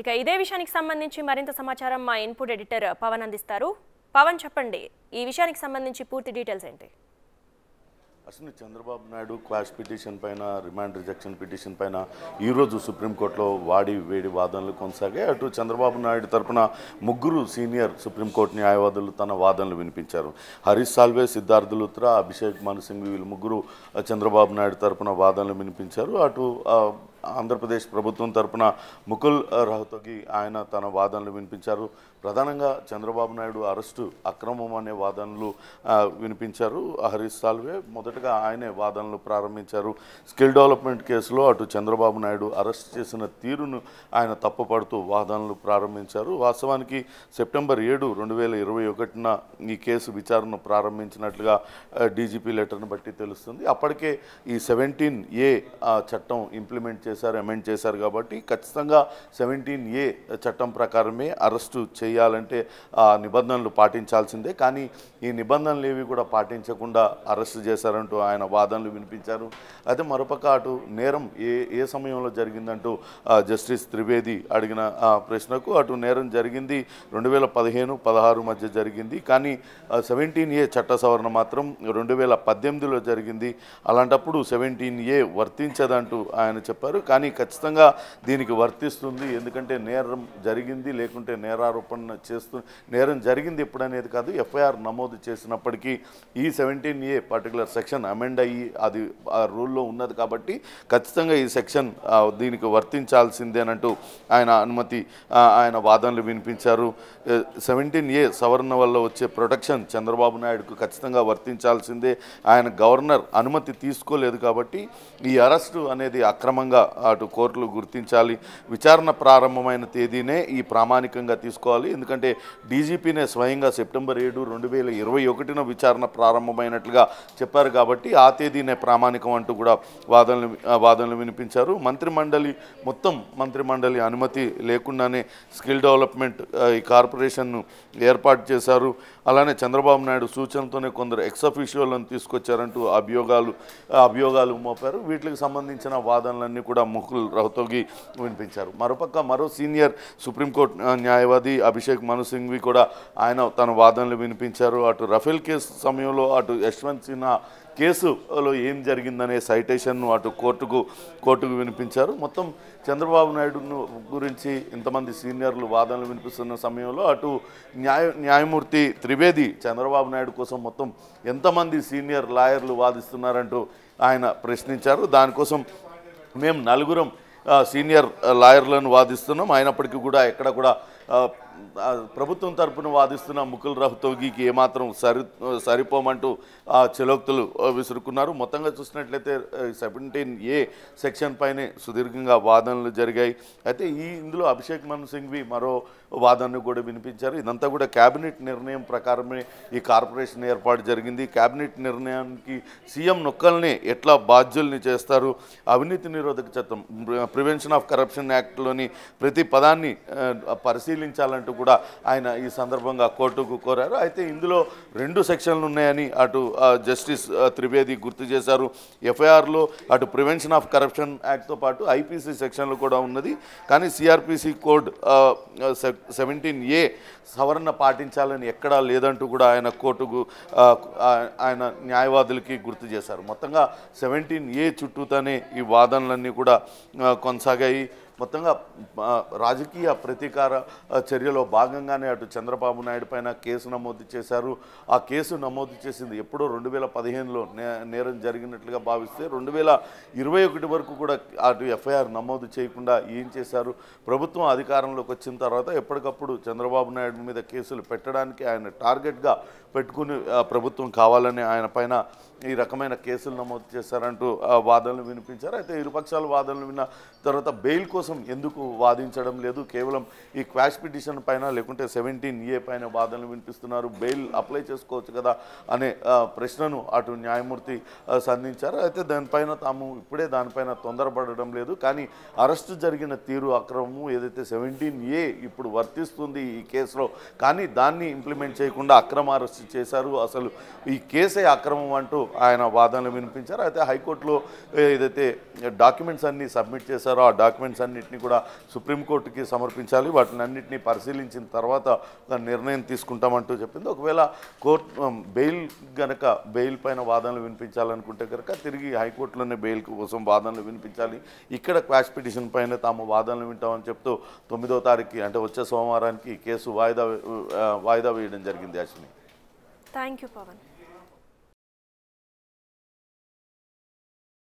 ఇక ఇదే విషయానికి సంబంధించి మరింత సమాచారం మా ఇన్పుట్ ఎడిటర్ పవన్ అందిస్తారు పవన్ చెప్పండి ఈ విషయానికి సంబంధించి పూర్తి డీటెయిల్స్ ఏంటి అసలు చంద్రబాబు నాయుడు క్లాష్ పిటిషన్ పైన రిమాండ్ రిజెక్షన్ పిటిషన్ పైన ఈరోజు సుప్రీంకోర్టులో వాడి వేడి వాదనలు కొనసాగాయి అటు చంద్రబాబు నాయుడు తరపున ముగ్గురు సీనియర్ సుప్రీంకోర్టు న్యాయవాదులు తన వాదనలు వినిపించారు హరీష్ సాల్వే సిద్ధార్థ లుత్రా అభిషేక్ మను సింగ్ వీళ్ళు ముగ్గురు చంద్రబాబు నాయుడు తరపున వాదనలు వినిపించారు అటు ఆంధ్రప్రదేశ్ ప్రభుత్వం తరపున ముకుల్ రాహుతోకి ఆయన తన వాదనలు వినిపించారు ప్రధానంగా చంద్రబాబు నాయుడు అరెస్టు అక్రమం అనే వాదనలు వినిపించారు హరీష్ సాల్వే మొదటగా ఆయనే వాదనలు ప్రారంభించారు స్కిల్ డెవలప్మెంట్ కేసులో అటు చంద్రబాబు నాయుడు అరెస్ట్ చేసిన తీరును ఆయన తప్పుపడుతూ వాదనలు ప్రారంభించారు వాస్తవానికి సెప్టెంబర్ ఏడు రెండు వేల ఇరవై ఒకటిన ఈ కేసు విచారణ ప్రారంభించినట్లుగా డీజీపీ లెటర్ను బట్టి తెలుస్తుంది అప్పటికే ఈ సెవెంటీన్ ఏ చట్టం ఇంప్లిమెంట్ చేశారు అమెండ్ చేశారు కాబట్టి ఖచ్చితంగా సెవెంటీన్ ఏ చట్టం ప్రకారమే అరెస్టు చేయాలంటే ఆ నిబంధనలు పాటించాల్సిందే కానీ ఈ నిబంధనలు ఏవి కూడా పాటించకుండా అరెస్టు చేశారంటూ ఆయన వాదనలు వినిపించారు అయితే మరొక అటు నేరం ఏ ఏ సమయంలో జరిగిందంటూ జస్టిస్ త్రివేది అడిగిన ప్రశ్నకు అటు నేరం జరిగింది రెండు వేల పదిహేను పదహారు మధ్య జరిగింది కానీ సెవెంటీన్ ఏ చట్ట సవరణ మాత్రం రెండు వేల పద్దెనిమిదిలో జరిగింది అలాంటప్పుడు సెవెంటీన్ ఏ వర్తించదంటూ ఆయన చెప్పారు కానీ ఖచ్చితంగా దీనికి వర్తిస్తుంది ఎందుకంటే నేరం జరిగింది లేకుంటే నేరారోపణ చేస్తు నేరం జరిగింది ఎప్పుడనేది కాదు ఎఫ్ఐఆర్ నమోదు చేసినప్పటికీ ఈ seventeen A particular section amend అయ్యి అది ఆ రూల్లో ఉన్నది కాబట్టి ఖచ్చితంగా ఈ సెక్షన్ దీనికి వర్తించాల్సిందేనంటూ ఆయన అనుమతి ఆయన వాదనలు వినిపించారు సెవెంటీన్ ఏ సవరణ వల్ల వచ్చే ప్రొటెక్షన్ చంద్రబాబు నాయుడుకు ఖచ్చితంగా వర్తించాల్సిందే ఆయన గవర్నర్ అనుమతి తీసుకోలేదు కాబట్టి ఈ అరెస్టు అనేది అక్రమంగా అటు కోర్టులు గుర్తించాలి విచారణ ప్రారంభమైన తేదీనే ఈ ప్రామాణికంగా తీసుకోవాలి ఎందుకంటే డీజీపీనే స్వయంగా సెప్టెంబర్ ఏడు రెండు వేల ఇరవై ఒకటిన విచారణ ప్రారంభమైనట్లుగా చెప్పారు కాబట్టి ఆ తేదీనే ప్రామాణికం అంటూ కూడా వాదనలు వాదనలు వినిపించారు మంత్రిమండలి మొత్తం మంత్రిమండలి అనుమతి లేకుండానే స్కిల్ డెవలప్మెంట్ ఈ కార్పొరేషన్ను ఏర్పాటు చేశారు అలానే చంద్రబాబు నాయుడు సూచనతోనే కొందరు ఎక్స్ తీసుకొచ్చారంటూ అభియోగాలు అభియోగాలు మోపారు వీటికి సంబంధించిన వాదనలన్నీ కూడా కూడా ముకుల్ రౌతోగి వినిపించారు మరోపక్క మరో సీనియర్ సుప్రీంకోర్టు న్యాయవాది అభిషేక్ మను సింఘ్వి కూడా ఆయన తన వాదనలు వినిపించారు అటు రఫేల్ కేసు సమయంలో అటు యశ్వంత్ సిన్హా కేసులో ఏం జరిగిందనే సైటేషన్ను అటు కోర్టుకు కోర్టుకు వినిపించారు మొత్తం చంద్రబాబు నాయుడును గురించి ఇంతమంది సీనియర్లు వాదనలు వినిపిస్తున్న సమయంలో అటు న్యాయ న్యాయమూర్తి త్రివేది చంద్రబాబు నాయుడు కోసం మొత్తం ఎంతమంది సీనియర్ లాయర్లు వాదిస్తున్నారంటూ ఆయన ప్రశ్నించారు దానికోసం మేము నలుగురం సీనియర్ లాయర్లను వాదిస్తున్నాం అయినప్పటికీ కూడా ఎక్కడ కూడా ప్రభుత్వం తరఫున వాదిస్తున్న ముకుల్ రహతోగికి ఏమాత్రం సరి సరిపోమంటూ ఆ చిలోక్తులు విసురుకున్నారు మొత్తంగా చూసినట్లయితే సెవెంటీన్ ఏ సెక్షన్ పైనే సుదీర్ఘంగా వాదనలు జరిగాయి అయితే ఈ ఇందులో అభిషేక్ మన్ సింగ్వి మరో వాదనను కూడా వినిపించారు ఇదంతా కూడా క్యాబినెట్ నిర్ణయం ప్రకారమే ఈ కార్పొరేషన్ ఏర్పాటు జరిగింది క్యాబినెట్ నిర్ణయానికి సీఎం నొక్కల్ని ఎట్లా బాధ్యుల్ని చేస్తారు అవినీతి నిరోధక చట్టం ప్రివెన్షన్ ఆఫ్ కరప్షన్ యాక్ట్లోని ప్రతి పదాన్ని పరిశీలించాలంటే అంటూ కూడా ఆయన ఈ సందర్భంగా కోర్టుకు కోరారు అయితే ఇందులో రెండు సెక్షన్లు ఉన్నాయని అటు జస్టిస్ త్రివేది గుర్తు చేశారు ఎఫ్ఐఆర్లో అటు ప్రివెన్షన్ ఆఫ్ కరప్షన్ యాక్ట్తో పాటు ఐపీసీ సెక్షన్లు కూడా ఉన్నది కానీ సిఆర్పిసి కోడ్ సెవెంటీన్ ఏ సవరణ పాటించాలని ఎక్కడా లేదంటూ కూడా ఆయన కోర్టుకు ఆయన న్యాయవాదులకి గుర్తు చేశారు మొత్తంగా సెవెంటీన్ ఏ చుట్టూతోనే ఈ వాదనలన్నీ కూడా కొనసాగాయి మొత్తంగా రాజకీయ ప్రతీకార చర్యలో భాగంగానే అటు చంద్రబాబు నాయుడు పైన కేసు నమోదు చేశారు ఆ కేసు నమోదు చేసింది ఎప్పుడో రెండు వేల పదిహేనులో నేరం జరిగినట్లుగా భావిస్తే రెండు వేల ఇరవై ఒకటి వరకు కూడా అటు ఎఫ్ఐఆర్ నమోదు చేయకుండా ఏం చేశారు ప్రభుత్వం అధికారంలోకి వచ్చిన తర్వాత ఎప్పటికప్పుడు చంద్రబాబు నాయుడు మీద కేసులు పెట్టడానికి ఆయన టార్గెట్గా పెట్టుకుని ప్రభుత్వం కావాలని ఆయన పైన ఈ రకమైన కేసులు నమోదు చేశారంటూ వాదనలు వినిపించారు అయితే ఇరుపక్షాల వాదనలు విన్న తర్వాత బెయిల్ కోసం ఎందుకు వాదించడం లేదు కేవలం ఈ క్వాష్ పిటిషన్ పైన లేకుంటే సెవెంటీన్ ఏ పైన వాదనలు వినిపిస్తున్నారు బెయిల్ అప్లై చేసుకోవచ్చు కదా అనే ప్రశ్నను అటు న్యాయమూర్తి సంధించారు అయితే దానిపైన తాము ఇప్పుడే దానిపైన తొందరపడడం లేదు కానీ అరెస్టు జరిగిన తీరు అక్రమము ఏదైతే సెవెంటీన్ ఏ ఇప్పుడు వర్తిస్తుంది ఈ కేసులో కానీ దాన్ని ఇంప్లిమెంట్ చేయకుండా అక్రమ అరెస్టు చేశారు అసలు ఈ కేసే అక్రమం అంటూ ఆయన వాదనలు వినిపించారు అయితే హైకోర్టులో ఏదైతే డాక్యుమెంట్స్ అన్నీ సబ్మిట్ చేశారో ఆ డాక్యుమెంట్స్ అన్నింటినీ కూడా సుప్రీంకోర్టుకి సమర్పించాలి వాటిని అన్నింటినీ పరిశీలించిన తర్వాత దాని నిర్ణయం తీసుకుంటామంటూ చెప్పింది ఒకవేళ కోర్టు బెయిల్ గనక బెయిల్ పైన వాదనలు వినిపించాలనుకుంటే కనుక తిరిగి హైకోర్టులోనే బెయిల్ కోసం వాదనలు వినిపించాలి ఇక్కడ క్వాష్ పిటిషన్ పైన తాము వాదనలు వింటామని చెప్తూ తొమ్మిదో తారీఖు అంటే వచ్చే సోమవారానికి కేసు వాయిదా వాయిదా వేయడం జరిగింది అశ్విని థ్యాంక్ యూ పవన్